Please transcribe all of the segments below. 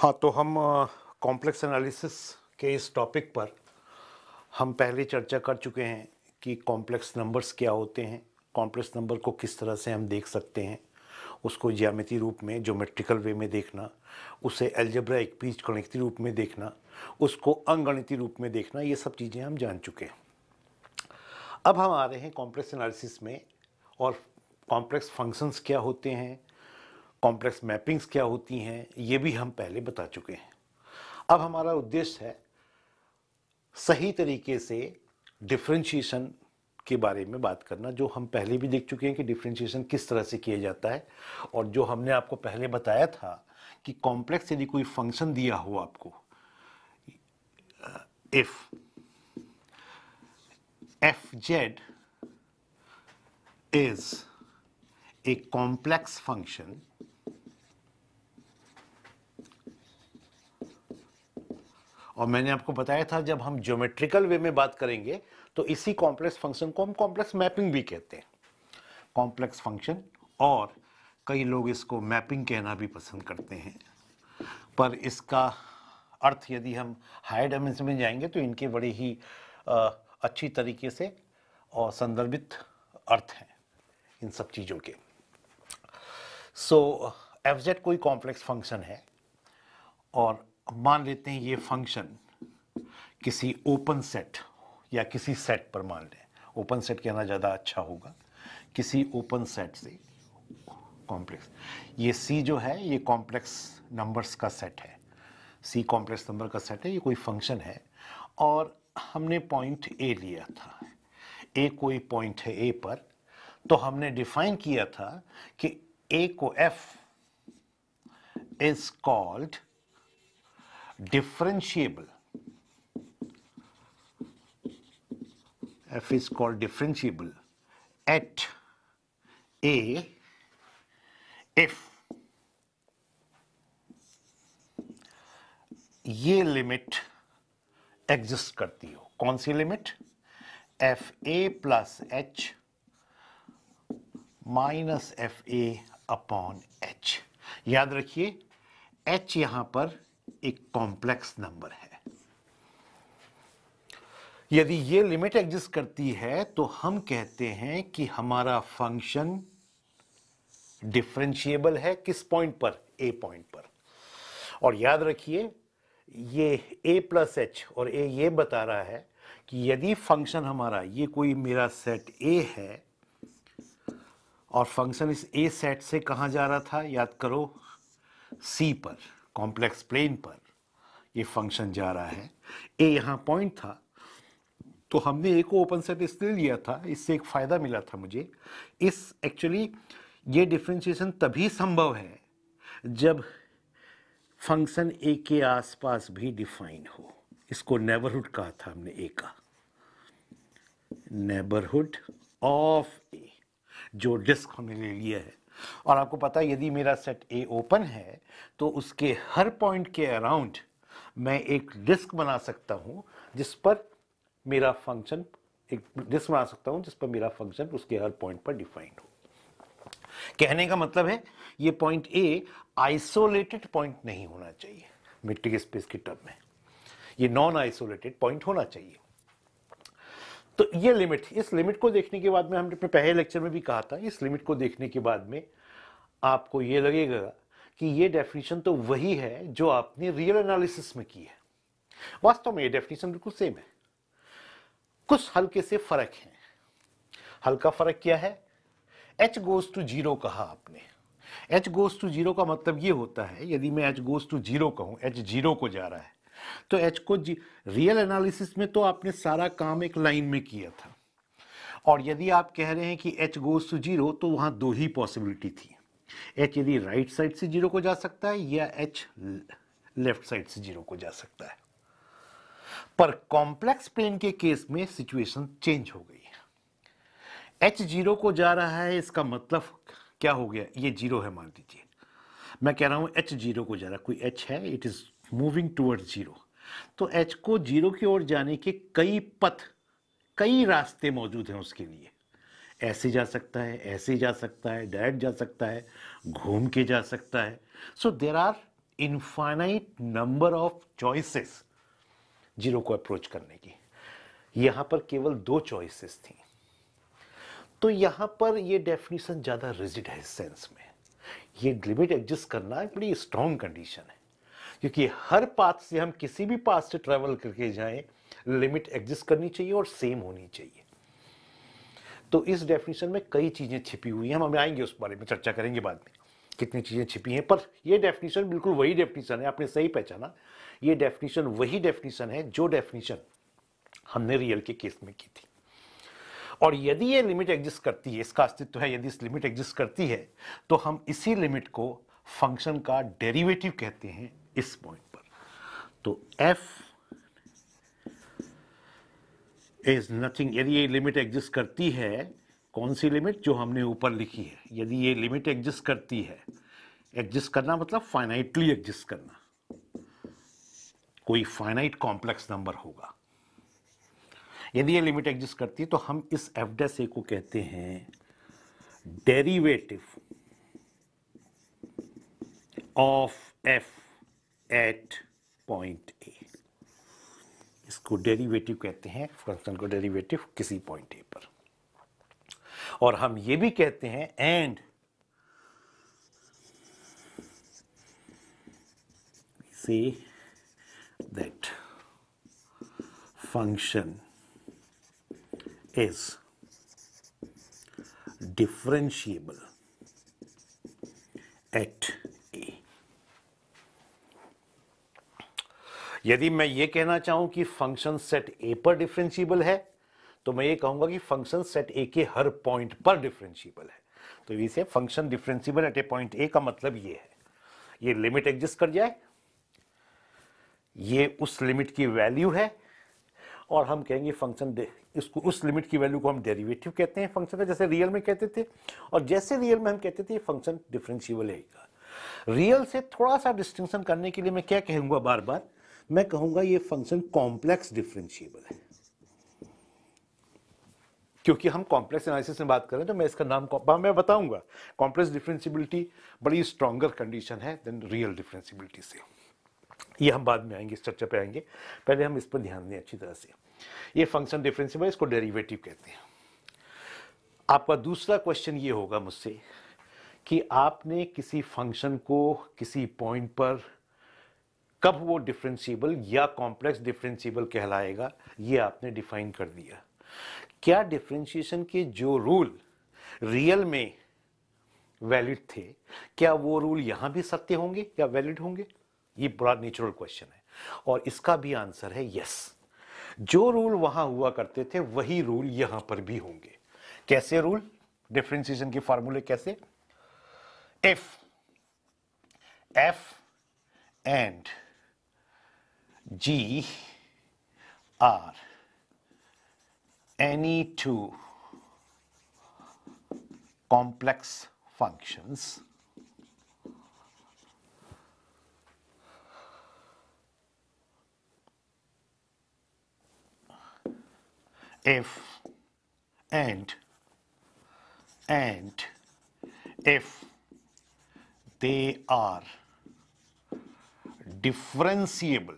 हाँ तो हम कॉम्प्लेक्स एनालिसिस के इस टॉपिक पर हम पहले चर्चा कर चुके हैं कि कॉम्प्लेक्स नंबर्स क्या होते हैं कॉम्प्लेक्स नंबर को किस तरह से हम देख सकते हैं उसको ज्यामिति रूप में जोमेट्रिकल वे में देखना उसे एल्जब्रा एक बीज गणित रूप में देखना उसको अंगणित रूप में देखना ये सब चीज़ें हम जान चुके हैं अब हम आ रहे हैं कॉम्प्लेक्स एनालिसिस में और कॉम्प्लेक्स फंक्शंस क्या होते हैं कॉम्प्लेक्स मैपिंग्स क्या होती हैं ये भी हम पहले बता चुके हैं अब हमारा उद्देश्य है सही तरीके से डिफ्रेंशिएशन के बारे में बात करना जो हम पहले भी देख चुके हैं कि डिफ्रेंशिएशन किस तरह से किया जाता है और जो हमने आपको पहले बताया था कि कॉम्प्लेक्स यदि कोई फंक्शन दिया हो आपको if F Z is a complex function और मैंने आपको बताया था जब हम ज्योमेट्रिकल वे में बात करेंगे तो इसी कॉम्प्लेक्स फंक्शन को हम कॉम्प्लेक्स मैपिंग भी कहते हैं कॉम्प्लेक्स फंक्शन और कई लोग इसको मैपिंग कहना भी पसंद करते हैं पर इसका अर्थ यदि हम हाई डायमेंशन में जाएंगे तो इनके बड़े ही आ, अच्छी तरीके से और संदर्भित अर्थ हैं इन सब चीज़ों के सो so, कोई कॉम्प्लेक्स फंक्शन है और अब मान लेते हैं ये फंक्शन किसी ओपन सेट या किसी सेट पर मान लें ओपन सेट कहना ज़्यादा अच्छा होगा किसी ओपन सेट से कॉम्प्लेक्स ये सी जो है ये कॉम्प्लेक्स नंबर्स का सेट है सी कॉम्प्लेक्स नंबर का सेट है ये कोई फंक्शन है और हमने पॉइंट ए लिया था ए कोई पॉइंट है ए पर तो हमने डिफाइन किया था कि ए को F is called differentiable f is called differentiable at a if ये लिमिट एग्जिस्ट करती हो कौन सी limit F A plus H minus F A upon H याद रखिए एच यहां पर एक कॉम्प्लेक्स नंबर है यदि ये लिमिट एग्जिस्ट करती है तो हम कहते हैं कि हमारा फंक्शन डिफ्रेंशिएबल है किस पॉइंट पर ए पॉइंट पर और याद रखिए ये ए प्लस एच और ए ये बता रहा है कि यदि फंक्शन हमारा ये कोई मेरा सेट ए है और फंक्शन इस ए सेट से कहाँ जा रहा था याद करो सी पर कॉम्प्लेक्स प्लेन पर ये फंक्शन जा रहा है ए यहाँ पॉइंट था तो हमने ए को ओपन सेट इसलिए लिया था इससे एक फ़ायदा मिला था मुझे इस एक्चुअली ये डिफ्रेंशिएशन तभी संभव है जब फंक्शन ए के आसपास भी डिफाइन हो इसको नेबरहुड कहा था हमने ए का नेबरहुड ऑफ ए जो डिस्क हमने ले लिया है और आपको पता है यदि मेरा सेट ए ओपन है तो उसके हर पॉइंट के अराउंड मैं एक डिस्क बना सकता हूँ जिस पर मेरा फंक्शन एक डिस्क बना सकता हूँ जिस पर मेरा फंक्शन उसके हर पॉइंट पर डिफाइंड हो कहने का मतलब है ये पॉइंट ए आइसोलेटेड पॉइंट नहीं होना चाहिए मिट्टी के स्पेस के टर्म में ये नॉन आइसोलेटेड पॉइंट होना चाहिए तो ये लिमिट इस लिमिट को देखने के बाद में हमने अपने पहले लेक्चर में भी कहा था इस लिमिट को देखने के बाद में आपको ये लगेगा कि ये डेफिनेशन तो वही है जो आपने रियल एनालिसिस में की है वास्तव में ये डेफिनेशन बिल्कुल सेम है कुछ हल्के से फर्क है हल्का फर्क क्या है एच गोज टू जीरो कहा आपने एच गोज टू जीरो का मतलब ये होता है यदि मैं एच गोज टू जीरो कहूँ एच जीरो को जा रहा है तो एच को जी रियल एनालिसिस में तो आपने सारा काम एक लाइन में किया था और यदि आप कह रहे हैं कि एच गोज टू जीरो तो वहां दो ही पॉसिबिलिटी थी एच यदि राइट साइड से जीरो को जा सकता है या एच लेफ्ट साइड से जीरो को जा सकता है पर कॉम्प्लेक्स प्लेन के केस में सिचुएशन चेंज हो गई है एच जीरो को जा रहा है इसका मतलब क्या हो गया ये जीरो है मान लीजिए मैं कह रहा हूं एच जीरो को जा रहा कोई एच है it is moving towards zero तो एच को जीरो की ओर जाने के कई पथ कई रास्ते मौजूद हैं उसके लिए ऐसे जा सकता है ऐसे जा सकता है डायरेक्ट जा सकता है घूम के जा सकता है so there are infinite number of choices zero को अप्रोच करने की यहां पर केवल दो चॉइसेस थी तो यहां पर ये डेफिनेशन ज़्यादा रिजिड है इस सेंस में ये लिमिट एडजस्ट करना बड़ी स्ट्रॉन्ग कंडीशन है क्योंकि हर पाथ से हम किसी भी पाथ से ट्रेवल करके जाएं लिमिट एग्जिस्ट करनी चाहिए और सेम होनी चाहिए तो इस डेफिनेशन में कई चीज़ें छिपी हुई हैं हम हमें आएंगे उस बारे में चर्चा करेंगे बाद में कितनी चीज़ें छिपी हैं पर यह डेफिनेशन बिल्कुल वही डेफिनेशन है आपने सही पहचाना ये डेफिनेशन वही डेफिनेशन है जो डेफिनेशन हमने रियल के केस में की थी और यदि ये लिमिट एग्जिस्ट करती है इसका अस्तित्व है यदि इस लिमिट एग्जिस्ट करती है तो हम इसी लिमिट को फंक्शन का डेरिवेटिव कहते हैं इस पॉइंट पर तो एफ इज नथिंग यदि ये लिमिट एग्जिस्ट करती है कौन सी लिमिट जो हमने ऊपर लिखी है यदि ये लिमिट एग्जिस्ट करती है एग्जिस्ट करना मतलब फाइनाइटली एग्जिस्ट करना कोई फाइनाइट कॉम्प्लेक्स नंबर होगा यदि ये लिमिट एग्जिस्ट करती है तो हम इस एफ डेस ए को कहते हैं derivative of F at point A इसको डेरिवेटिव कहते हैं फंक्शन को डेरिवेटिव किसी पॉइंट ए पर और हम ये भी कहते हैं and so that function is differentiable at यदि मैं ये कहना चाहूं कि फंक्शन सेट ए पर डिफ्रेंशियबल है तो मैं ये कहूंगा कि फंक्शन सेट ए के हर पॉइंट पर डिफ्रेंशियबल है तो इसे function differentiable at A point A का मतलब ये है ये लिमिट एग्जिस्ट कर जाए ये उस लिमिट की वैल्यू है और हम कहेंगे फंक्शन इसको उस लिमिट की वैल्यू को हम डेरिवेटिव कहते हैं फंक्शन का जैसे रियल में कहते थे और जैसे रियल में हम कहते थे फंक्शन डिफ्रेंशियबल है रियल से थोड़ा सा डिस्टिंक्शन करने के लिए मैं क्या कहूंगा बार बार मैं कहूंगा ये फंक्शन कॉम्प्लेक्स डिफ्रेंशियबल है क्योंकि हम कॉम्प्लेक्स एनालिसिस में बात करें तो मैं इसका नाम मैं बताऊंगा कॉम्प्लेक्स डिफ्रेंसिबिलिटी बड़ी स्ट्रॉगर कंडीशन है देन रियल डिफ्रेंसिबिलिटी से ये हम बाद में आएंगे इस चर्चा पे आएंगे पहले हम इस पर ध्यान दें अच्छी तरह से ये फंक्शन डिफरेंसिबल इसको डेरिवेटिव कहते हैं आपका दूसरा क्वेश्चन ये होगा मुझसे कि आपने किसी फंक्शन को किसी पॉइंट पर कब वो डिफ्रेंसीबल या कॉम्प्लेक्स डिफ्रेंसीबल कहलाएगा ये आपने डिफाइन कर दिया क्या डिफ्रेंशिएशन के जो रूल रियल में वैलिड थे क्या वो रूल यहां भी सत्य होंगे या वैलिड होंगे ये बड़ा नेचुरल क्वेश्चन है और इसका भी आंसर है यस जो रूल वहां हुआ करते थे वही रूल यहां पर भी होंगे कैसे रूल डिफ्रेंसिएशन के फॉर्मूले कैसे F F and G are any two complex functions if and and if they are differentiable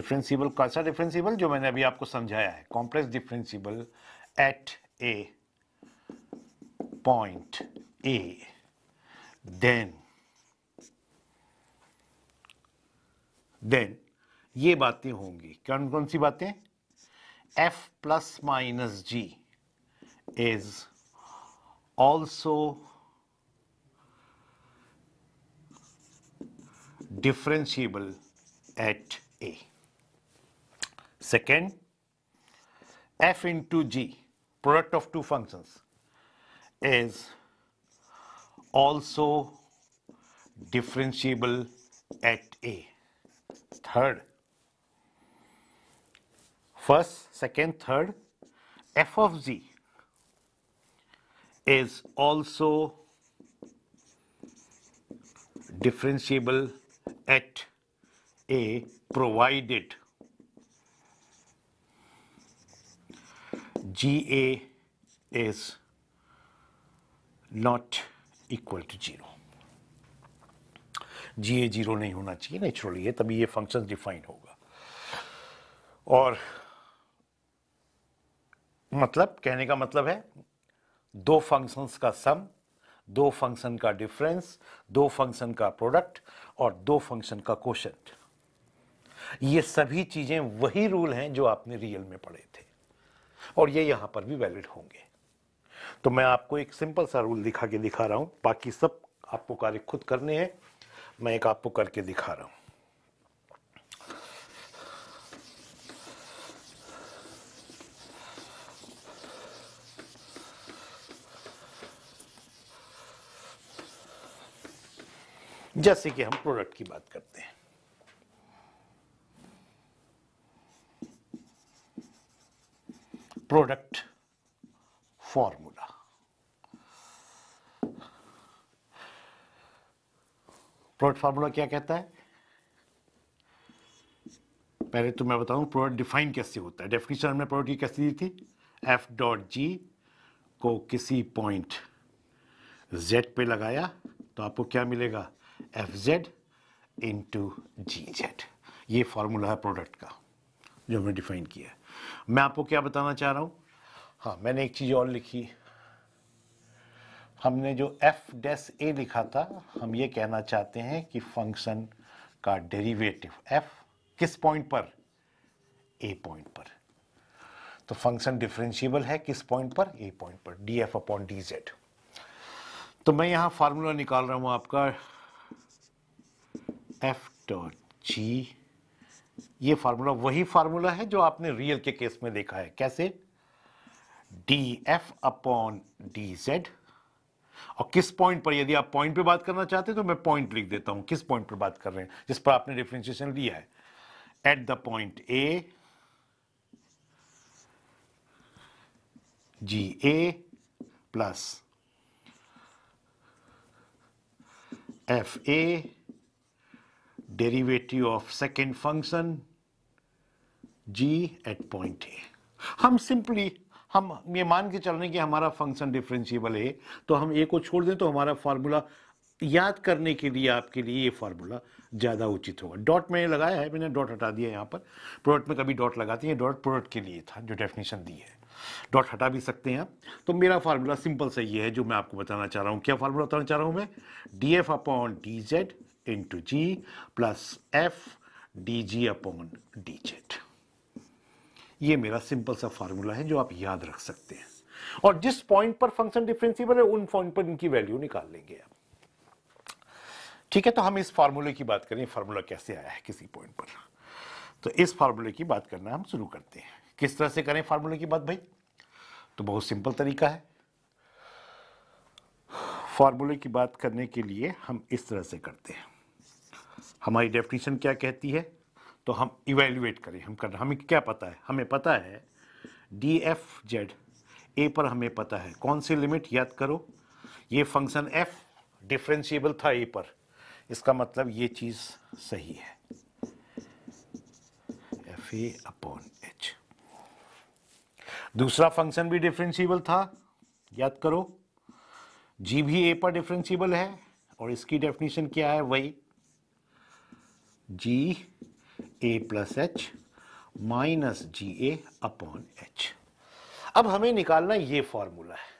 कौन कैसा डिफरेंसीबल जो मैंने अभी आपको समझाया है complex differentiable at A point A then then ये बातें होंगी कौन कौन सी बातें F plus minus G is also differentiable at A. Second, f into g, product of two functions, is also differentiable at a. Third, first, second, third, f of z is also differentiable at a provided GA is not equal to zero. GA zero नहीं होना चाहिए naturally है तभी ये function define होगा और मतलब कहने का मतलब है दो फंक्शंस का सम दो फंक्शन का डिफरेंस दो फंक्शन का प्रोडक्ट और दो फंक्शन का क्वेश्चन ये सभी चीज़ें वही रूल हैं जो आपने रियल में पढ़े थे और ये यहां पर भी वैलिड होंगे तो मैं आपको एक सिंपल सा रूल दिखा के दिखा रहा हूं बाकी सब आपको कार्य खुद करने हैं मैं एक आपको करके दिखा रहा हूं जैसे कि हम प्रोडक्ट की बात करते हैं product formula. प्रोडक्ट formula क्या कहता है पहले तो मैं बताऊं प्रोडक्ट डिफाइन कैसे होता है डेफिनेशन हमने प्रोडक्ट की कैसे दी थी एफ डॉट जी को किसी पॉइंट जेड पे लगाया तो आपको क्या मिलेगा F Z into G Z ये फॉर्मूला है प्रोडक्ट का जो हमने डिफाइन किया है मैं आपको क्या बताना चाह रहा हूं हाँ मैंने एक चीज़ और लिखी हमने जो एफ डेस ए लिखा था हम ये कहना चाहते हैं कि फंक्शन का डेरिवेटिव एफ किस पॉइंट पर ए पॉइंट पर तो फंक्शन डिफरेंशियबल है किस पॉइंट पर ए पॉइंट पर D F upon D Z तो मैं यहां फार्मूला निकाल रहा हूं आपका एफ डॉट जी ये फार्मूला वही फार्मूला है जो आपने रियल के केस में देखा है कैसे D F upon D Z और किस पॉइंट पर यदि आप पॉइंट पे बात करना चाहते हैं तो मैं पॉइंट लिख देता हूं किस पॉइंट पर बात कर रहे हैं जिस पर आपने डिफ्रेंशिएशन लिया है at the point A G A plus F A derivative of second function G at point A हम सिंपली हम ये मान के चल रहे हैं कि हमारा फंक्शन डिफरेंशिएबल है तो हम ए को छोड़ दें तो हमारा फार्मूला याद करने के लिए आपके लिए ये फार्मूला ज़्यादा उचित होगा डॉट मैंने लगाया है मैंने डॉट हटा दिया यहाँ पर प्रोडक्ट में कभी डॉट लगाते हैं डॉट प्रोडक्ट के लिए था जो डेफिनेशन दी है डॉट हटा भी सकते हैं आप तो मेरा फार्मूला सिंपल सही है जो मैं आपको बताना चाह रहा हूँ क्या फार्मूला बताना चाह रहा हूँ मैं D F upon D Z into G plus F D G upon D ये मेरा सिंपल सा फॉर्मूला है जो आप याद रख सकते हैं और जिस पॉइंट पर फंक्शन डिफरेंसिबल है उन पॉइंट पर इनकी वैल्यू निकाल लेंगे आप ठीक है तो हम इस फॉर्मूले की बात करें फार्मूला कैसे आया है किसी पॉइंट पर तो इस फार्मूले की बात करना हम शुरू करते हैं किस तरह से करें फार्मूले की बात भाई तो बहुत सिंपल तरीका है फॉर्मूले की बात करने के लिए हम इस तरह से करते हैं हमारी डेफिनेशन क्या कहती है तो हम इवेल्युएट करें हम कर हमें क्या पता है हमें पता है डी एफ जेड ए पर हमें पता है कौन सी लिमिट याद करो ये फंक्शन एफ डिफ्रेंशिएबल था ए पर इसका मतलब ये चीज़ सही है एफ ए अपॉन एच दूसरा फंक्शन भी डिफ्रेंशिएबल था याद करो जी भी ए पर डिफ्रेंशिएबल है और इसकी डेफिनेशन क्या है वही G A plus H minus G A upon H अब हमें निकालना ये फॉर्मूला है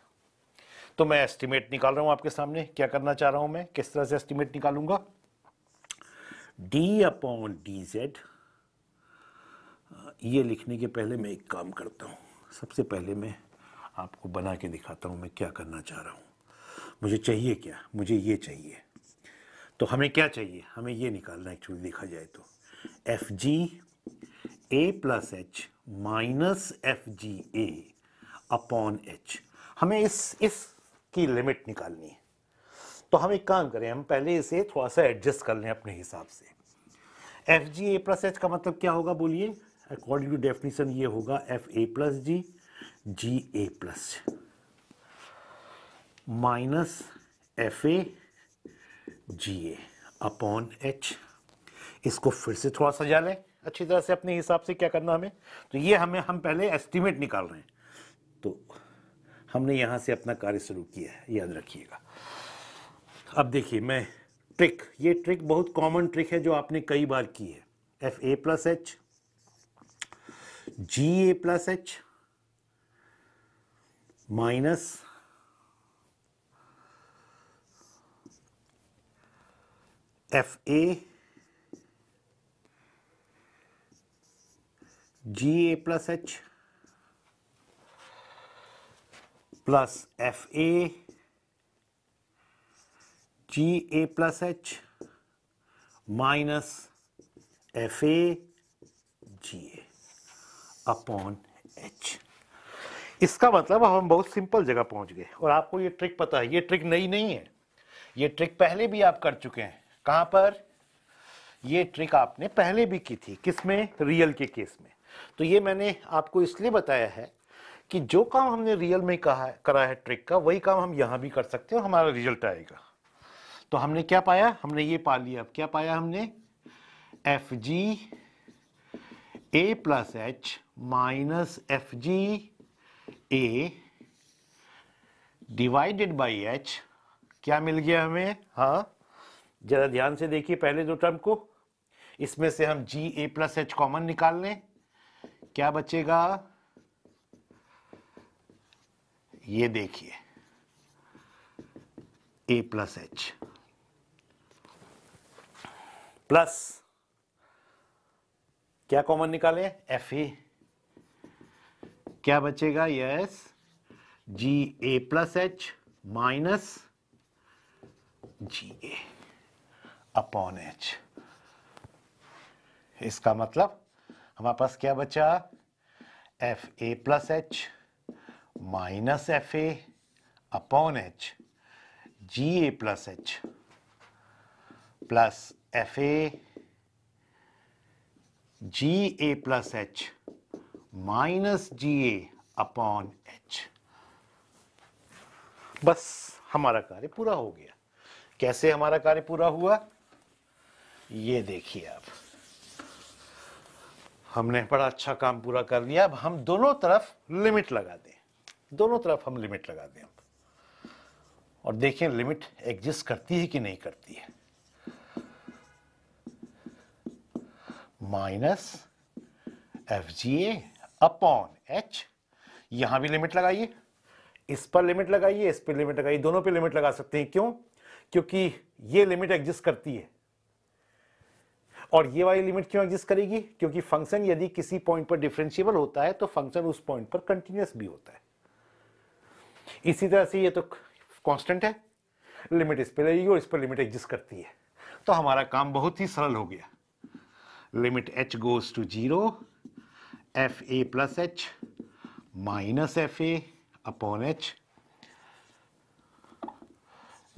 तो मैं एस्टिमेट निकाल रहा हूं आपके सामने क्या करना चाह रहा हूं मैं किस तरह से एस्टिमेट निकालूंगा डी अपॉन डी जेड ये लिखने के पहले मैं एक काम करता हूं सबसे पहले मैं आपको बना के दिखाता हूं मैं क्या करना चाह रहा हूं मुझे चाहिए क्या मुझे ये चाहिए तो हमें क्या चाहिए हमें ये निकालना एक्चुअली देखा जाए तो F G A plus H minus F G A upon H हमें इस इस की लिमिट निकालनी है तो हम एक काम करें हम पहले इसे थोड़ा सा एडजस्ट कर लें अपने हिसाब से F G A plus H का मतलब क्या होगा बोलिए अकॉर्डिंग टू डेफिनेशन ये होगा F A plus G G A plus minus F A G A upon H इसको फिर से थोड़ा सजा लें अच्छी तरह से अपने हिसाब से क्या करना हमें तो ये हमें हम पहले एस्टिमेट निकाल रहे हैं तो हमने यहाँ से अपना कार्य शुरू किया है याद रखिएगा अब देखिए मैं ट्रिक ये ट्रिक बहुत कॉमन ट्रिक है जो आपने कई बार की है F A plus H G A plus H minus F A G A plus H plus F A G A plus H minus F A G A upon H इसका मतलब हम बहुत सिंपल जगह पहुंच गए और आपको ये ट्रिक पता है ये ट्रिक नई नहीं है ये ट्रिक पहले भी आप कर चुके हैं कहां पर ये ट्रिक आपने पहले भी की थी किसमें रियल के केस में तो ये मैंने आपको इसलिए बताया है कि जो काम हमने रियल में कहा करा है ट्रिक का वही काम हम यहां भी कर सकते हैं हमारा रिजल्ट आएगा तो हमने क्या पाया हमने ये पा लिया अब क्या पाया हमने F G A plus H minus F G A divided by H क्या मिल गया हमें हा जरा ध्यान से देखिए पहले दो टर्म को इसमें से हम G A plus H common निकाल लें क्या बचेगा ये देखिए ए प्लस एच प्लस क्या कॉमन निकाले एफ ए क्या बचेगा yes G A plus H minus G A upon H इसका मतलब हमारे पास क्या बचा F A plus H minus F A upon H G A plus H plus F A G A plus H minus G A upon H बस हमारा कार्य पूरा हो गया कैसे हमारा कार्य पूरा हुआ ये देखिए आप हमने बड़ा अच्छा काम पूरा कर लिया अब हम दोनों तरफ लिमिट लगा दें दोनों तरफ हम लिमिट लगा दें अब और देखें लिमिट एग्जिस्ट करती है कि नहीं करती है minus F G A upon H यहां भी लिमिट लगाइए इस पर लिमिट लगाइए इस पर लिमिट लगाइए दोनों पे लिमिट लगा सकते हैं क्यों क्योंकि ये लिमिट एग्जिस्ट करती है और ये वाली लिमिट क्यों एग्जिस्ट करेगी क्योंकि फंक्शन यदि किसी पॉइंट पर डिफ्रेंशियबल होता है तो फंक्शन उस पॉइंट पर कंटिन्यूस भी होता है इसी तरह से ये तो कांस्टेंट है लिमिट इस पर लगेगी और इस पर लिमिट एग्जिस्ट करती है तो हमारा काम बहुत ही सरल हो गया limit H goes to zero F A plus H minus F A upon H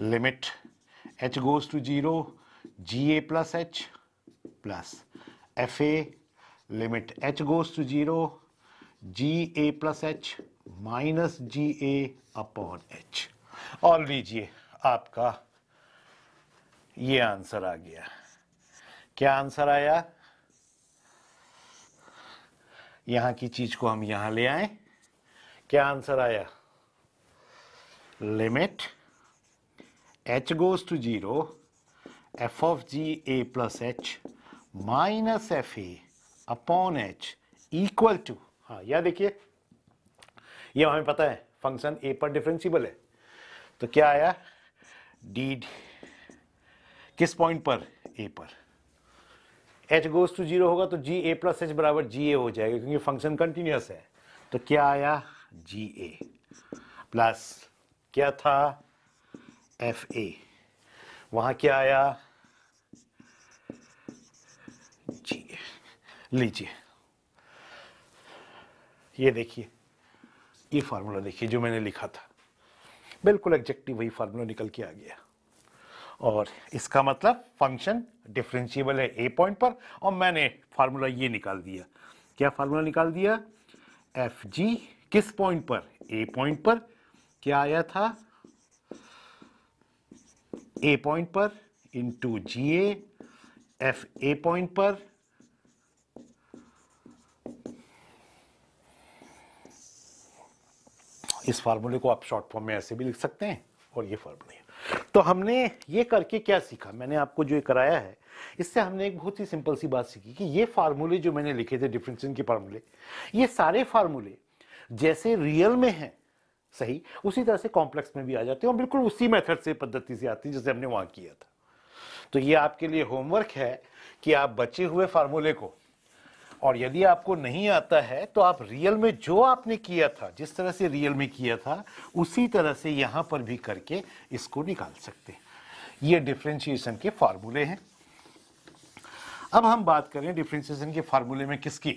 limit H goes to zero G A plus H plus F A limit H goes to zero G A plus H minus G A upon H और लीजिए आपका ये answer आ गया क्या answer आया यहां की चीज को हम यहां ले आए क्या आंसर आया limit H goes to zero F of G A plus H minus F E upon H equal to हाँ या देखिए यह हमें पता है फंक्शन ए पर डिफरेंशिबल है तो क्या आया डी किस पॉइंट पर ए पर एच गोज टू जीरो होगा तो जी ए प्लस एच बराबर जी ए हो जाएगा क्योंकि फंक्शन कंटिन्यूस है तो क्या आया जी ए प्लस क्या था एफ ए वहां क्या आया जी लीजिए ये देखिए ये फार्मूला देखिए जो मैंने लिखा था बिल्कुल एग्जेक्टिव वही फार्मूला निकल के आ गया और इसका मतलब फंक्शन डिफरेंशिएबल है ए पॉइंट पर और मैंने फार्मूला ये निकाल दिया क्या फार्मूला निकाल दिया एफ जी किस पॉइंट पर ए पॉइंट पर क्या आया था ए पॉइंट पर into G A F A point पर इस फार्मूले को आप शॉर्ट फॉर्म में ऐसे भी लिख सकते हैं और ये फॉर्मूले तो हमने ये करके क्या सीखा मैंने आपको जो ये कराया है इससे हमने एक बहुत ही सिंपल सी बात सीखी कि ये फार्मूले जो मैंने लिखे थे डिफ्रेंसिएशन के फार्मूले ये सारे फार्मूले जैसे रियल में हैं सही उसी तरह से कॉम्प्लेक्स में भी आ जाते हैं और बिल्कुल उसी मेथड से पद्धति से आती है जैसे हमने वहां किया था तो ये आपके लिए होमवर्क है कि आप बचे हुए फार्मूले को और यदि आपको नहीं आता है तो आप रियल में जो आपने किया था जिस तरह से रियल में किया था उसी तरह से यहाँ पर भी करके इसको निकाल सकते हैं ये डिफ्रेंशिएशन के फार्मूले हैं अब हम बात करें डिफ्रेंशिएशन के फार्मूले में किसकी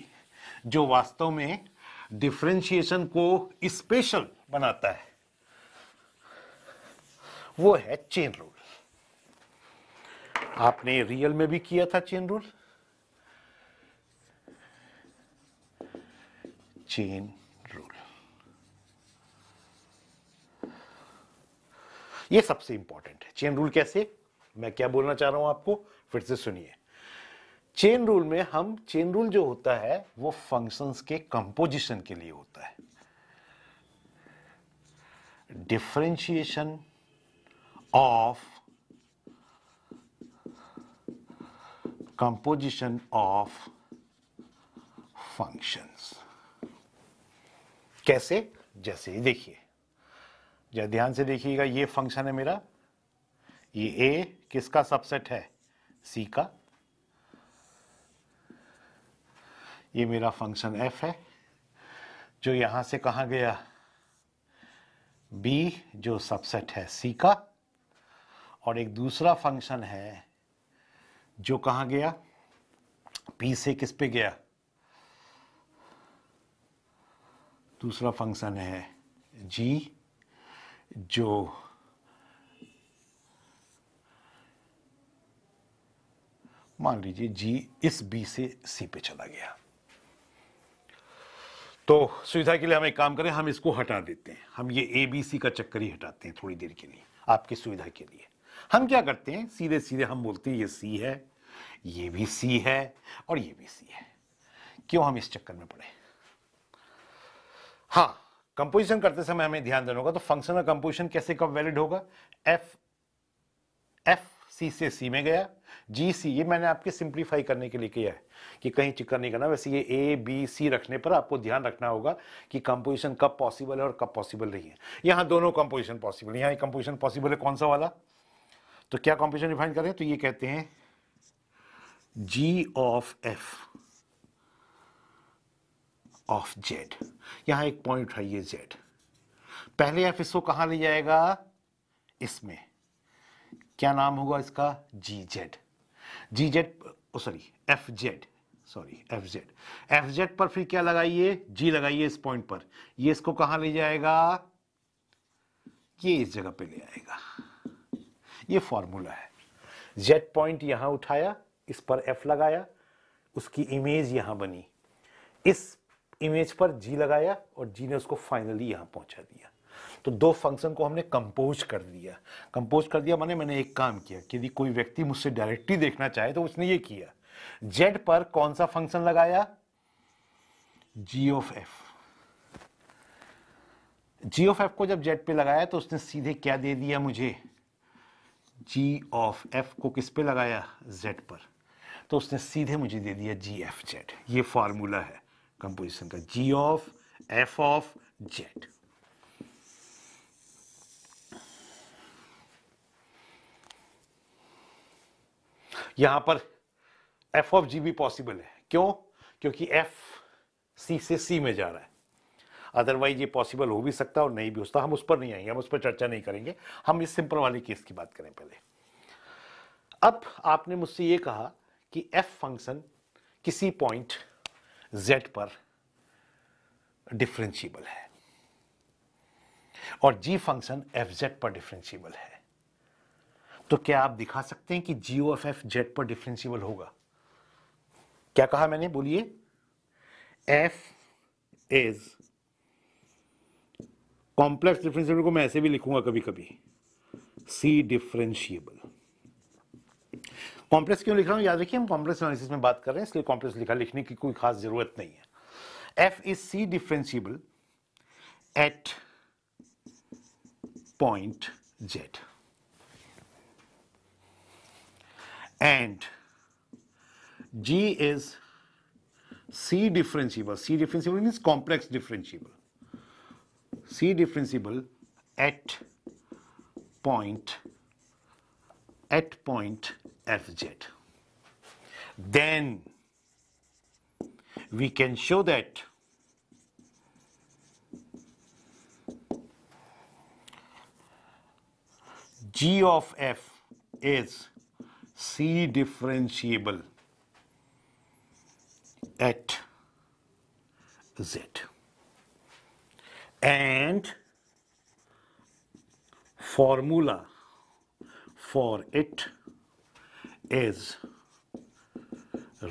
जो वास्तव में डिफ्रेंशिएशन को स्पेशल बनाता है वो है चेन रूल आपने रियल में भी किया था चेन रूल चेन रूल ये सबसे इंपॉर्टेंट है चेन रूल कैसे मैं क्या बोलना चाह रहा हूं आपको फिर से सुनिए चेन रूल में हम चेन रूल जो होता है वो फंक्शंस के कंपोजिशन के लिए होता है differentiation of composition of functions. कैसे जैसे देखिए जरा ध्यान से देखिएगा ये फंक्शन है मेरा ये ए किसका सबसेट है सी का ये मेरा फंक्शन एफ है जो यहां से कहा गया बी जो सबसेट है सी का और एक दूसरा फंक्शन है जो कहा गया पी से किस पे गया दूसरा फंक्शन है जी जो मान लीजिए जी इस बी से सी पे चला गया तो सुविधा के लिए हम एक काम करें हम इसको हटा देते हैं हम ये ए बी सी का चक्कर ही हटाते हैं थोड़ी देर के लिए आपकी सुविधा के लिए हम क्या करते हैं सीधे सीधे हम बोलते हैं ये सी है ये भी सी है और ये भी सी है क्यों हम इस चक्कर में पड़े हाँ कंपोजिशन करते समय हमें ध्यान देना होगा तो फंक्शनल कंपोजिशन कैसे कब वैलिड होगा एफ एफ सी से सी में गया जी सी ये मैंने आपके सिंप्लीफाई करने के लिए किया है कि कहीं चिक्कर नहीं करना वैसे ये ए बी सी रखने पर आपको ध्यान रखना होगा कि कंपोजिशन कब पॉसिबल है और कब पॉसिबल नहीं है यहां दोनों कंपोजिशन पॉसिबल यहां कंपोजिशन पॉसिबल है कौन सा वाला तो क्या कॉम्पिटिशन डिफाइन करें तो ये कहते हैं G of F of Z यहां एक पॉइंट है ये जेड पहले एफ इसको कहा ले जाएगा इसमें क्या नाम होगा इसका G Z G Z sorry F Z sorry F Z F Z पर फिर क्या लगाइए जी लगाइए इस पॉइंट पर ये इसको कहां ले जाएगा ये इस जगह पे ले आएगा ये फॉर्मूला है जेड पॉइंट यहाँ उठाया इस पर एफ लगाया उसकी इमेज यहाँ बनी इस इमेज पर जी लगाया और जी ने उसको फाइनली यहाँ पहुँचा दिया तो दो फंक्शन को हमने कंपोज कर दिया कंपोज कर दिया माने मैंने एक काम किया कि यदि कोई व्यक्ति मुझसे डायरेक्टली देखना चाहे तो उसने ये किया जेड पर कौन सा फंक्शन लगाया G of F G of F को जब जेड पे लगाया तो उसने सीधे क्या दे दिया मुझे जी ऑफ एफ को किस पे लगाया जेड पर तो उसने सीधे मुझे दे दिया जी एफ जेड ये फार्मूला है कंपोजिशन का G of F of Z यहां पर एफ ऑफ जी भी पॉसिबल है क्यों क्योंकि एफ सी से सी में जा रहा है अदरवाइज ये पॉसिबल हो भी सकता है और नहीं भी हो सकता हम उस पर नहीं आएंगे हम उस पर चर्चा नहीं करेंगे हम इस सिंपल वाले केस की बात करें पहले अब आपने मुझसे ये कहा कि एफ फंक्शन किसी पॉइंट जेड पर डिफ्रेंशियबल है और जी फंक्शन एफ जेड पर डिफ्रेंशियबल है तो क्या आप दिखा सकते हैं कि G O F F Z पर डिफ्रेंशियबल होगा क्या कहा मैंने बोलिए एफ इज कॉम्प्लेक्स डिफरेंशिएबल को मैं ऐसे भी लिखूंगा कभी कभी सी डिफरेंशिएबल कॉम्प्लेक्स क्यों लिख रहा हूं याद रखिए हम कॉम्प्लेक्स एनालिसिस में बात कर रहे हैं इसलिए कॉम्प्लेक्स लिखा लिखने की कोई खास जरूरत नहीं है F is C differentiable at point Z and G is C differentiable C differentiable means complex differentiable C differentiable at point at point fz. Then we can show that g of f is c differentiable at z. and formula for it is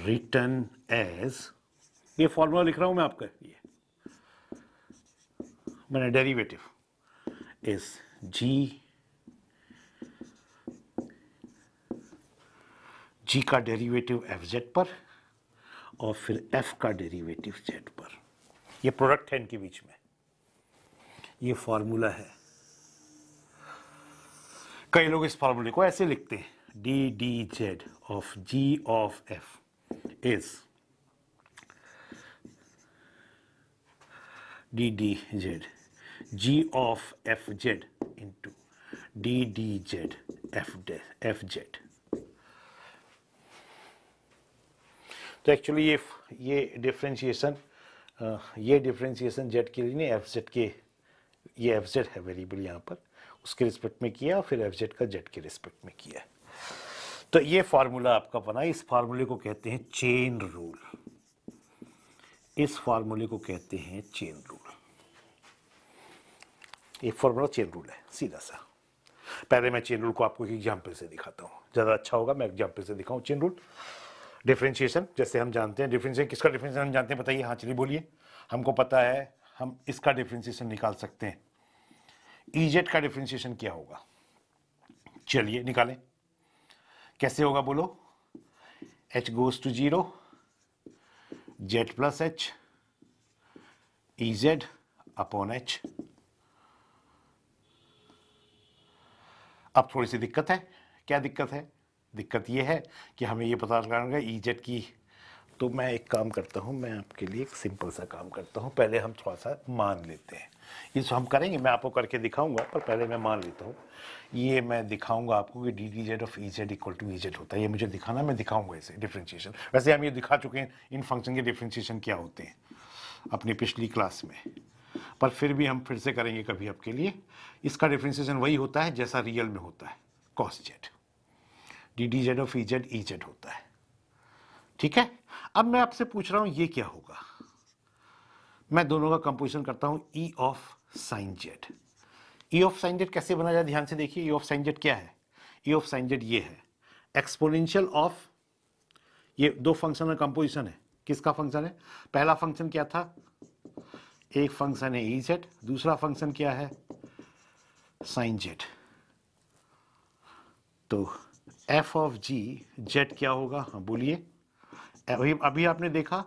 written as ये formula लिख रहा हूं मैं आपका ये मैंने derivative is जी जी का derivative F Z पर और फिर एफ का डेरिवेटिव जेड पर ये प्रोडक्ट है इनके बीच में ये फॉर्मूला है कई लोग इस फॉर्मूले को ऐसे लिखते हैं D D Z of G of F is D D Z G of F Z into D D Z F F Z तो एक्चुअली ये ये डिफ्रेंशिएशन ये डिफ्रेंशिएशन जेड के लिए नहीं एफ जेड के ये एफ जेड है वेरिएबल यहाँ पर उसके रिस्पेक्ट में किया फिर एफ जेड का जेड के रिस्पेक्ट में किया तो ये फार्मूला आपका बना इस फार्मूले को कहते हैं चेन रूल इस फार्मूले को कहते हैं चेन रूल ये फार्मूला चेन रूल है सीधा सा पहले मैं चेन रूल को आपको एक एग्जाम्पल से दिखाता हूँ ज़्यादा अच्छा होगा मैं एग्जाम्पल से दिखाऊँ चेन रूल डिफरेंशिएशन जैसे हम जानते हैं डिफरेंशिएशन किसका डिफरेंशिएशन हम जानते हैं बताइए हाँ चलिए बोलिए हमको पता है हम इसका डिफ्रेंसिएशन निकाल सकते हैं ई e जेड का डिफ्रेंसिएशन क्या होगा चलिए निकालें कैसे होगा बोलो H goes to zero Z plus H E Z upon H अब थोड़ी सी दिक्कत है क्या दिक्कत है दिक्कत यह है कि हमें यह पता लगाना होगा ई e जेड की तो मैं एक काम करता हूँ मैं आपके लिए एक सिंपल सा काम करता हूँ पहले हम थोड़ा सा मान लेते हैं ये हम करेंगे मैं आपको करके दिखाऊंगा पर पहले मैं मान लेता हूँ ये मैं दिखाऊंगा आपको कि D D Z of E Z equal to E Z होता है ये मुझे दिखाना मैं दिखाऊंगा इसे डिफ्रेंशिएशन वैसे हम ये दिखा चुके हैं इन फंक्शन के डिफ्रेंशिएशन क्या होते हैं अपनी पिछली क्लास में पर फिर भी हम फिर से करेंगे कभी आपके लिए इसका डिफ्रेंशिएशन वही होता है जैसा रियल में होता है cos Z D D Z of E Z E Z होता है ठीक है अब मैं आपसे पूछ रहा हूं ये क्या होगा मैं दोनों का कंपोजिशन करता हूं E of sine Z E of sine Z कैसे बना जाए ध्यान से देखिए ई ऑफ साइन जेड क्या है ई ऑफ साइन जेड ये है एक्सपोनेंशियल ऑफ ये दो फंक्शन का कंपोजिशन है किसका फंक्शन है पहला फंक्शन क्या था एक फंक्शन है ई e जेड दूसरा फंक्शन क्या है साइन जेड तो एफ ऑफ जी जेड क्या होगा हाँ बोलिए अभी अभी आपने देखा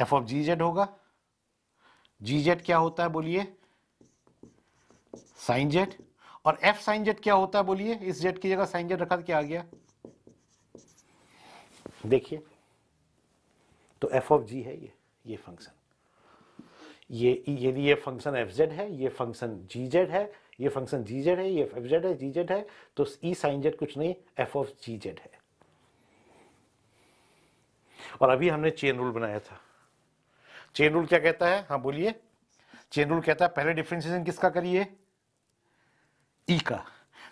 एफ ऑफ जी जेड होगा जी जेड क्या होता है बोलिए साइन जेड और एफ साइन जेड क्या होता है बोलिए इस जेड की जगह साइन जेड रखा तो क्या आ गया देखिए तो एफ ऑफ जी है ये ये फंक्शन ये यदि ये फंक्शन एफ जेड है ये फंक्शन जी जेड है ये फंक्शन जी जेड है ये एफ जेड है जी जेड है तो ई साइन जेड कुछ नहीं एफ ऑफ जी जेड है और अभी हमने चेन रूल बनाया था चेन रूल क्या कहता है हाँ बोलिए चेन रूल कहता है पहले डिफ्रेंसिएशन किसका करिए ई e का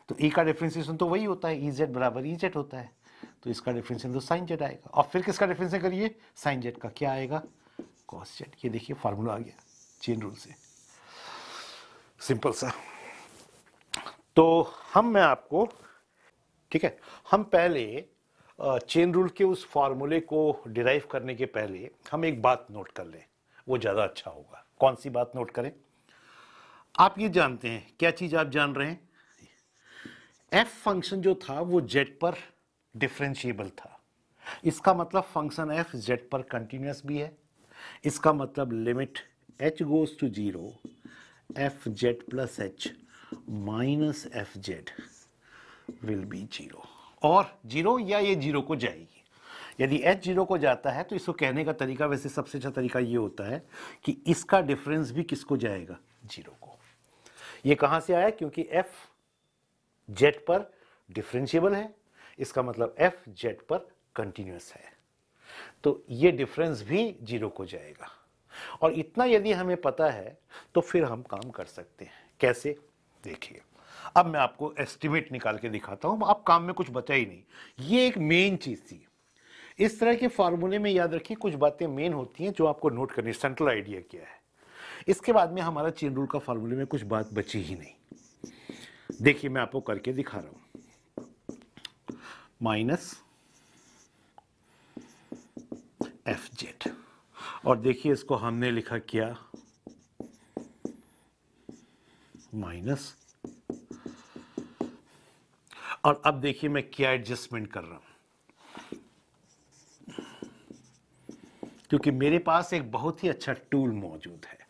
तो ई e का डिफ्रेंसिएशन तो वही होता है ई e जेड बराबर ई जेड होता है तो इसका डिफ्रेंसिएशन तो साइन जेड आएगा और फिर किसका डिफ्रेंसिएशन करिए साइन जेड का क्या आएगा कॉस जेड ये देखिए फार्मूला आ गया चेन रूल से सिंपल सा तो हम मैं आपको ठीक है हम पहले चेन रूल के उस फार्मूले को डिराइव करने के पहले हम एक बात नोट कर लें वो ज़्यादा अच्छा होगा कौन सी बात नोट करें आप ये जानते हैं क्या चीज़ आप जान रहे हैं एफ फंक्शन जो था वो जेड पर डिफ्रेंशिएबल था इसका मतलब फंक्शन एफ जेड पर कंटिन्यूस भी है इसका मतलब limit H goes to zero F Z plus H minus F Z will be zero और जीरो या ये जीरो को जाएगी यदि एच जीरो को जाता है तो इसको कहने का तरीका वैसे सबसे अच्छा तरीका ये होता है कि इसका डिफरेंस भी किसको जाएगा जीरो को ये कहाँ से आया क्योंकि एफ जेट पर डिफ्रेंशियबल है इसका मतलब एफ जेट पर कंटिन्यूस है तो ये डिफरेंस भी जीरो को जाएगा और इतना यदि हमें पता है तो फिर हम काम कर सकते हैं कैसे देखिए अब मैं आपको एस्टिमेट निकाल के दिखाता हूँ आप काम में कुछ बचा ही नहीं ये एक मेन चीज़ थी इस तरह के फार्मूले में याद रखिए कुछ बातें मेन होती हैं जो आपको नोट करनी सेंट्रल आइडिया क्या है इसके बाद में हमारा चेन रूल का फार्मूले में कुछ बात बची ही नहीं देखिए मैं आपको करके दिखा रहा हूं माइनस एफ जेड और देखिए इसको हमने लिखा क्या माइनस और अब देखिए मैं क्या एडजस्टमेंट कर रहा हूं क्योंकि मेरे पास एक बहुत ही अच्छा टूल मौजूद है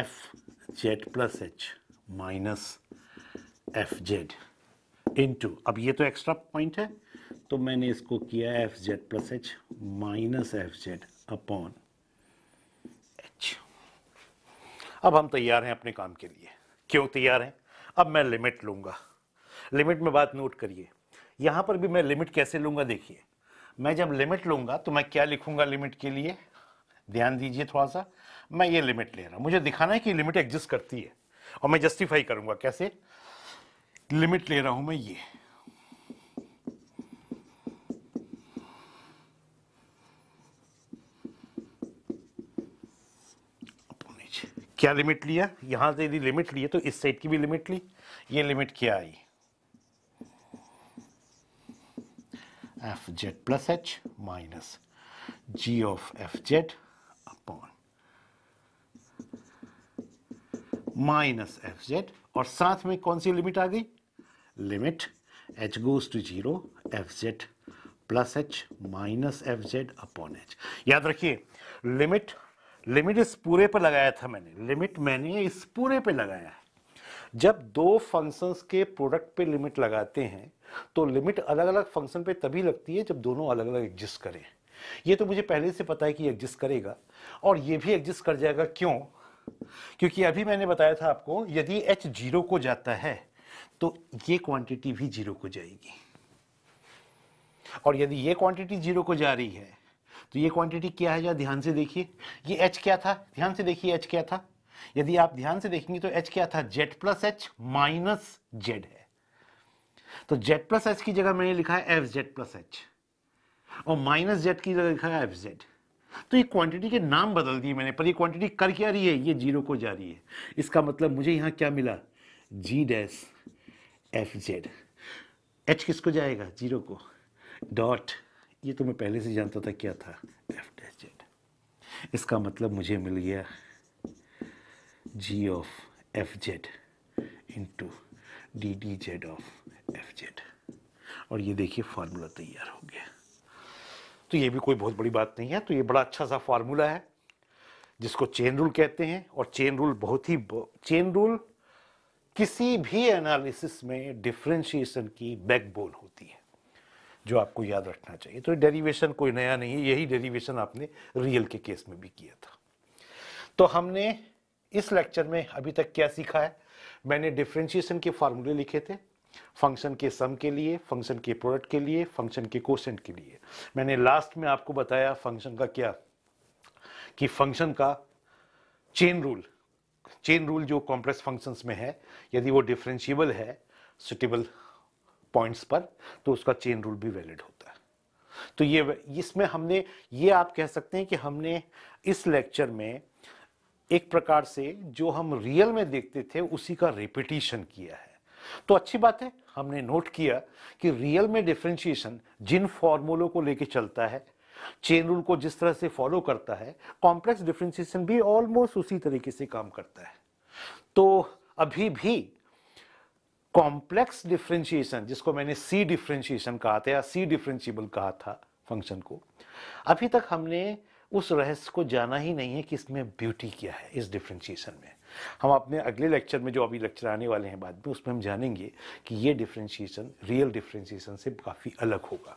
F Z plus H minus F Z into अब ये तो एक्स्ट्रा पॉइंट है तो मैंने इसको किया F Z plus H minus F Z upon अब हम तैयार हैं अपने काम के लिए क्यों तैयार हैं अब मैं लिमिट लूँगा लिमिट में बात नोट करिए यहाँ पर भी मैं लिमिट कैसे लूँगा देखिए मैं जब लिमिट लूँगा तो मैं क्या लिखूँगा लिमिट के लिए ध्यान दीजिए थोड़ा सा मैं ये लिमिट ले रहा हूँ मुझे दिखाना है कि लिमिट एग्जिस्ट करती है और मैं जस्टिफाई करूँगा कैसे लिमिट ले रहा हूँ मैं ये क्या लिमिट लिया यहाँ से यदि लिमिट लिए तो इस साइड की भी लिमिट ली ये लिमिट क्या आई F Z plus H minus G of F Z upon minus F Z और साथ में कौन सी लिमिट आ गई limit H goes to zero F Z plus H minus F Z upon H याद रखिए लिमिट लिमिट इस पूरे पर लगाया था मैंने लिमिट मैंने इस पूरे पर लगाया है जब दो फंक्शंस के प्रोडक्ट पे लिमिट लगाते हैं तो लिमिट अलग अलग फंक्शन पे तभी लगती है जब दोनों अलग अलग एग्जिस्ट करें ये तो मुझे पहले से पता है कि एग्जिस्ट करेगा और ये भी एग्जिस्ट कर जाएगा क्यों क्योंकि अभी मैंने बताया था आपको यदि एच जीरो को जाता है तो ये क्वांटिटी भी जीरो को जाएगी और यदि ये क्वांटिटी जीरो को जा रही है तो ये क्वांटिटी क्या है जरा ध्यान से देखिए ये एच क्या था ध्यान से देखिए एच क्या था यदि आप ध्यान से देखेंगे तो एच क्या था Z plus H minus Z है तो जेड प्लस एच की जगह मैंने लिखा है एफ जेड प्लस एच और माइनस जेड की जगह लिखा है एफ जेड तो ये क्वांटिटी के नाम बदल दिए मैंने पर ये क्वांटिटी कर क्या रही है ये जीरो को जा रही है इसका मतलब मुझे यहां क्या मिला G dash F Z H किसको जाएगा जीरो को डॉट ये तो मैं पहले से जानता था क्या था एफ डैश जेड इसका मतलब मुझे मिल गया G of F Z into D D Z of F Z और ये देखिए फार्मूला तैयार हो गया तो ये भी कोई बहुत बड़ी बात नहीं है तो ये बड़ा अच्छा सा फार्मूला है जिसको चेन रूल कहते हैं और चेन रूल बहुत ही चेन रूल किसी भी एनालिसिस में डिफ्रेंशिएशन की बैकबोन होती है जो आपको याद रखना चाहिए तो डेरिवेशन कोई नया नहीं है यही डेरिवेशन आपने रियल के केस में भी किया था तो हमने इस लेक्चर में अभी तक क्या सीखा है मैंने डिफ्रेंशिएशन के फार्मूले लिखे थे फंक्शन के सम के लिए फंक्शन के प्रोडक्ट के लिए फंक्शन के कोशेंट के लिए मैंने लास्ट में आपको बताया फंक्शन का क्या कि फंक्शन का चेन रूल चेन रूल जो कॉम्प्लेक्स फंक्शंस में है यदि वो डिफ्रेंशिएबल है सुटेबल पॉइंट्स पर तो उसका चेन रूल भी वैलिड होता है तो ये इसमें हमने ये आप कह सकते हैं कि हमने इस लेक्चर में एक प्रकार से जो हम रियल में देखते थे उसी का रिपीटिशन किया है तो अच्छी बात है हमने नोट किया कि रियल में डिफ्रेंशिएशन जिन फॉर्मूलों को लेके चलता है चेन रूल को जिस तरह से फॉलो करता है कॉम्प्लेक्स डिफ्रेंशिएशन भी ऑलमोस्ट उसी तरीके से काम करता है तो अभी भी कॉम्प्लेक्स डिफ्रेंशिएशन जिसको मैंने सी डिफ्रेंशिएशन कहा था या सी डिफ्रेंशिएबल कहा था फंक्शन को अभी तक हमने उस रहस्य को जाना ही नहीं है कि इसमें ब्यूटी क्या है इस डिफ्रेंशिएशन में हम अपने अगले लेक्चर में जो अभी लेक्चर आने वाले हैं बाद में उसमें हम जानेंगे कि ये डिफ्रेंशिएशन रियल डिफ्रेंशिएशन से काफ़ी अलग होगा